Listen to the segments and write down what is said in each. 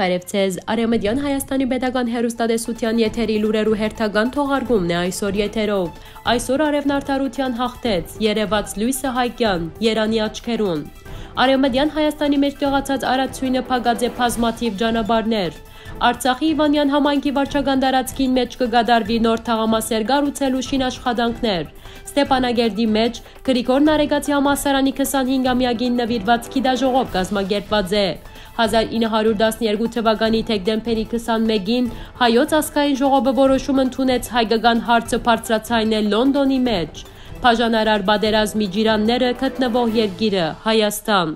Բարև ցեզ։ Արեմեդյան Հայաստանի Պետական Հերոստատեսության եթերի լուրերու հերթական թողարկումն է այսօր եթերով։ Այսօր արևնարթարության հաղթեց Երևած Լույսը Հայկյան, Երանի աչքերուն։ Արեմեդյան Հայաստանի մեջ տեղացած արածույնը փակած է բազմաթիվ ճանապարհներ։ Արցախի Իվանյան համայնքի վարչական տարածքին մեջ կգադարվի նոր թաղամասեր գառուցելու շին աշխատանքներ։ Ստեփանագերդի մեջ Գրիգոր Նարեկացի համասարանի 25-ամյակին նվիրված գիտաժողով կազմակերպված է։ 1912 թվականի թեկդեմբերի 21-ին հայոց ազգային ժողովը որոշում ընդունեց հայկական հարցը բարձրացնել Լոնդոնի մեջ։ Բաժանարար բادرազմի ջիրանները գտնվող երկիրը Հայաստան։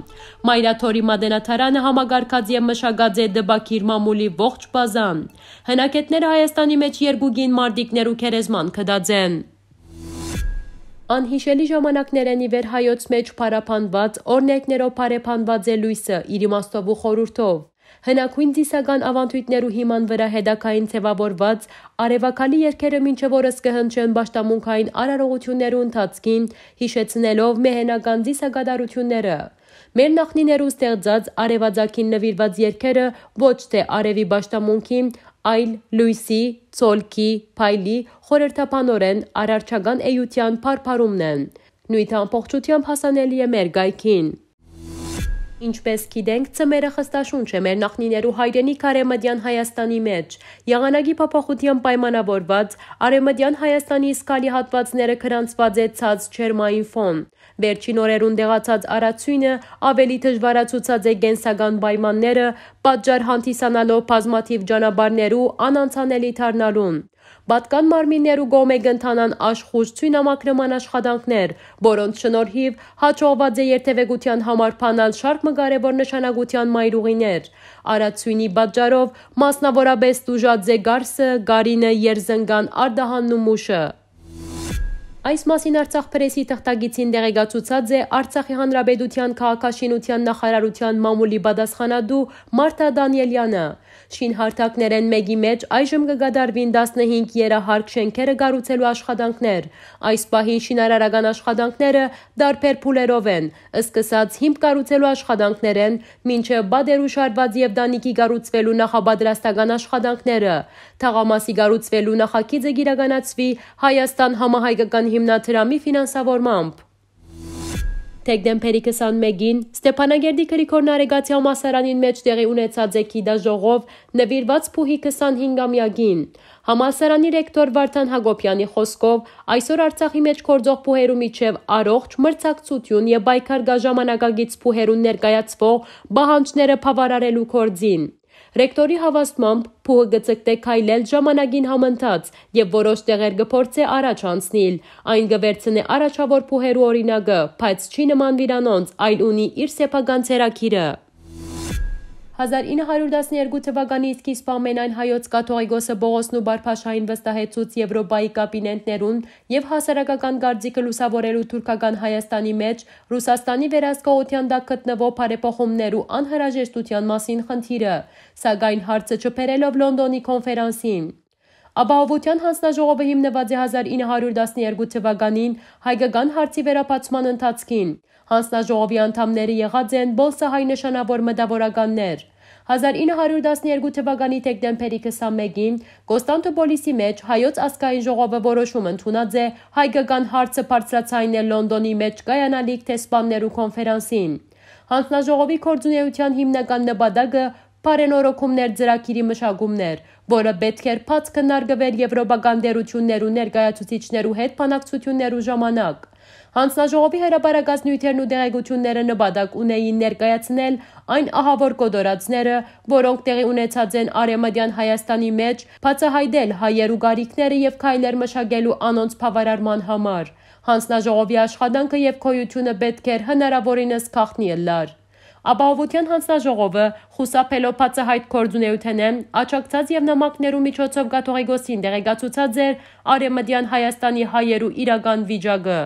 Մայրաթորի մատենաթարանը համագարկած եւ մշակած է դբակիր մամուլի ողջ բազան։ Հնակետները Հայաստանի մեջ երկու գին մարդիկներ ու քերեզման կդաձեն։ Անհիշելի ժամանակներեն ի վեր հայոց մեջ փարապանված, օրնեկներով բարեփանված է լույսը իր իմաստով ու խորուրդով։ Հնակույն դիսական ավանդույթներու հիման վրա հետակային ձևավորված արևակալի երկերը մինչև օրս կհնչեն աշտամունքային արարողություններու ընթացքին, հիշեցնելով մեհենական դիսակատարությունները։ Մեր նախնիներու ստեղծած արևածագին նվիրված երկերը ոչ թե արևի աշտամունքի, այլ լույսի, ցոլքի, փայլի խորհրդապանորեն արարչական էյության փարփարումն է։ Նույն ամբողջությամբ հասանելի է մեր գայքին։ Ինչպես գիտենք, ծմերը խստաշունչ է մեր նախնիներու հայրենիք Արեմադյան Հայաստանի մեջ։ Եղանակի փոփոխության պայմանավորված Արեմադյան Հայաստանի սկալի հատվածները քրանցված է ցած չերմային ֆոն։ Վերջին օրերուն դեղացած արացույնը ավելի դժվարացուցած է գենսական պայմանները, պատճառ հանդիսանալով բազմաթիվ ճանապարհներու անանցանելի դառնալուն։ Պատկան մարմիններ ու գոմե գտնանան աշխուժ ցույնամակրման աշխատանքներ, որոնց շնորհիվ հաջողված է երթևեկության համար փանալ շարք մգարեվոր նշանակության մայրուղիներ։ Արացույնի պատճառով մասնավորապես դուժաձե գարսը, գարինը, երզնգան, արդահանն ու մուշը։ Այս մասին Արցախ պրեսի թղթագիտին դեղեկացուցած է Արցախի Հանրապետության քաղաքաշինության նախարարության մամուլի պատասխանատու Մարտա Դանիելյանը։ Շինհարթակներեն 1-ի մեջ այժմ կգադարվին 15 երահարկ շենքերը կառուցելու աշխատանքներ։ Այս պահին շինարարական աշխատանքները դարբեր փուլերով են, սկսած հիմք կառուցելու աշխատանքներ են, մինչև բադերու շարված եւ դանիքի կառուցվելու նախապատրաստական աշխատանքները։ Թաղամասի կառուցվելու նախագիծը գիրականացվի Հայաստան համահայկական հիմնադրամի ֆինանսավորմամբ։ Թեկդեմբերի 21-ին Ստեփանագերդի Գրիգոր Նարեգացյան համասարանին մեջ տեղի ունեցած Զեկիդա ժողով նվիրված փուհի 25-ամյակին համասարանի ռեկտոր Վարդան Հակոբյանի խոսքով այսօր Արցախի մեջ կորձող փուհերու միջև առողջ մրցակցություն եւ բայկարգա ժամանակագից փուհերուն ներկայացվող բահանջները բավարարելու կորձին Ռեկտորի հավաստմամբ փուհը գծկտե քայլել ժամանակին համընթաց եւ որոշ տեղեր գփորձե առաջ անցնել, այն գվերցնե առաջավոր փուհերու օրինակը, բայց չի նման վիրանոնց, այլ ունի իր սեփական ցերակիրը։ 1912 թվականի սկիզբ ամենայն հայոց կաթողիկոսը Բողոսն ու Բարփաշային վստահեցուց Եվրոպայի կաբինետներուն եւ հասարակական գործիքը լուսավորելու Թուրքական Հայաստանի մեջ Ռուսաստանի վերահսկողության տակ գտնվող բարեփոխումներու անհրաժեշտության մասին խնդիրը, սակայն հարցը չփերելով Լոնդոնի կոնֆերանսին Աբաովության հանձնաժողովը հիմնված է 1912 թվականին հայկական հարցի վերապացման ընթացքին։ Հանձնաժողովի անդամները եղած են բոլսահայ նշանավոր մտավորականներ։ 1912 թվականի դեկտեմբերի 21-ին Կոստանդնուպոլիսի մեջ հայոց ազգային ժողովը որոշում ընդունած է հայկական հարցը բարձրացնել Լոնդոնի մեջ կայանալիք տեսփաններու կոնֆերանսին։ Հանձնաժողովի կորձունեության հիմնական նպատակը բարենորոգումներ ծրագիրի մշակումներ, որը պետք էր բաց քննարկվել եվրոպական դերություններու ներկայացուցիչներու հետ բանակցություններու ժամանակ։ Հանձնաժողովի հրապարակած նյութերն ու դեղեցությունները նպատակ ունեին ներկայացնել այն ահավոր կոդորածները, որոնք տեղի ունեցած են Արեմադյան Հայաստանի մեջ, բացահայտել հայերու գարիքները եւ քայլեր մշակելու անոնց բավարարման համար։ Հանձնաժողովի աշխատանքը եւ քոյությունը պետք էր հնարավորինս քաղտնի լար։ Ապահովության հանձնաժողովը խուսափելով բացահայտ կորձունեությանը աճակցած եւ նամակներու միջոցով Գաթողիկոսին դեղեկացուցած էր Արեմդյան Հայաստանի հայերու իրական վիճակը։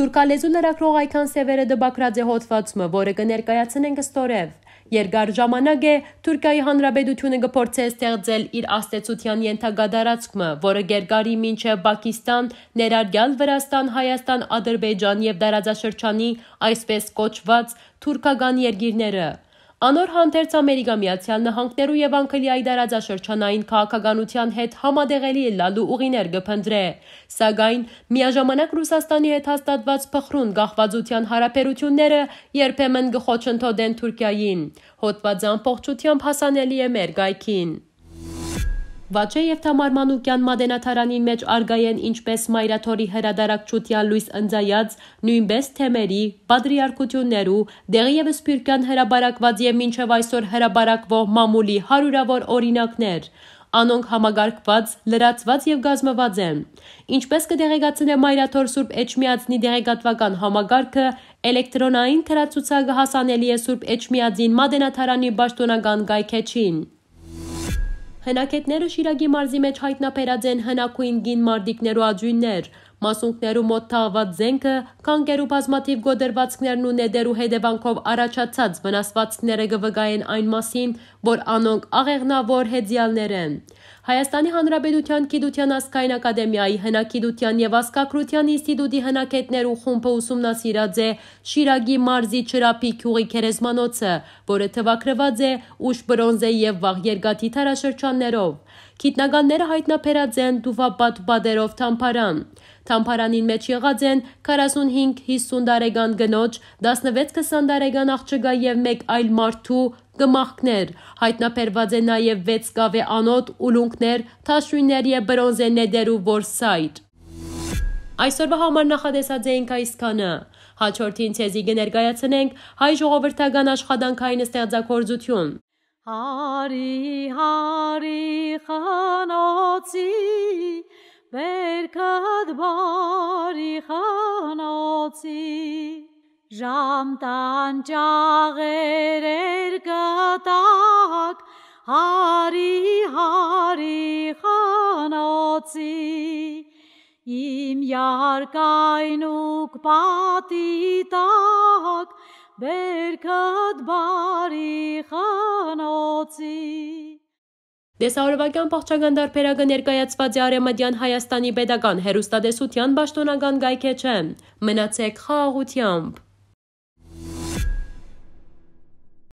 Թուրքալեզու լրագրող Այքան Սևերը դբակրաձե հոդվածը, որը կներկայացնենք ստորև Երկար ժամանակ է Թուրքիայի Հանրապետությունը գործե ստեղծել իր աստեցության ենթագա դարածքը, որը Գերգարի մինչև Պակիստան, ներարգյալ Վրաստան, Հայաստան, Ադրբեջան եւ դարաձաշրջանի այսպես կոչված թուրքական երկիրները Անոր հանդերձ Ամերիկա Միացյալ Նահանգներու եւ Անգլիայի դարաձաշրջանային քաղաքականության հետ համադեղելի լալու ուղիներ գփնտրե։ Սակայն միաժամանակ Ռուսաստանի հետ հաստատված փխրուն գահվածության հարաբերությունները երբեմն գխոչընդոդեն Թուրքիային։ Հոտվածան փողջությամբ հասանելի է մեր գայքին։ Վաչեև Թամարմանուկյան Մադենաթարանին մեջ արգայեն ինչպես Մայրաթորի հրադարակչության լույս ընձայած նույնպես թեմերի, պատրիարքություններու, դեղիևս Սփյուռքյան հրաբարակված եւ մինչեւ այսօր հրաբարակվող մամուլի հարյուրավոր օրինակներ անոնք համագարկված, լրացված եւ գազմված են։ Ինչպես կդեղեկացնե Մայրաթոր Սուրբ Էջմիածնի դեղեկատվական համագարկը, էլեկտրոնային քրացուցակը հասանելի է Սուրբ Էջմիածին Մադենաթարանի Պաշտոնական գայքեչին։ Հնակետները Շիրակի մարզի մեջ հայտնաբերած են հնակույն գին մարդիկներու աջույններ, Մասունքներու մոտ թաղված զենքը, քանկերու բազմաթիվ գոդերվածքներն ու նեդերու հետևանքով առաջացած վնասվածքները գվգային այն մասին, որ անոնք աղեղնավոր հեդիալներ են։ Հայաստանի Հանրապետության Գիտության ազգային ակադեմիայի հնակիդության եւ ասկակրության ինստիտուտի հնակետներու խումբը ուսումնասիրած է Շիրագի մարզի Չրափի քյուղի քերեզմանոցը, որը թվակրված է ուշ բրոնզե եւ վաղ երկաթի տարաշրջաններով։ Գիտնականները հայտնաբերած են դուվապատ բադերով թամփարան։ Թամփարանին մեջ եղած են 45-50 տարեկան գնոջ, 16-20 տարեկան աղջկա եւ մեկ այլ մարդու գմախքներ։ Հայտնաբերված է նաեւ 6 կավե անոտ, ուլունքներ, թաշույներ եւ բրոնզե ներդերու որսայտ։ Այսօրվա համար նախատեսած էինք այսքանը։ Հաջորդին ցեզի կներկայացնենք հայ ժողովրդական աշխատանքային ստեղծագործություն։ Հարի հարի խանոցի բերքդ բարի խանոցի ժամ տան ճաղեր գտակ հարի հարի խանոցի իմ յարկայնուկ պատի տակ բերքդ բարի խանոցի Դեսավորվական փախչական դարբերակը ներկայացված է Արեմադյան Հայաստանի Պետական Հերոստատեսության Պաշտոնական գայքեչը։ Մնացեք խաղաղությամբ։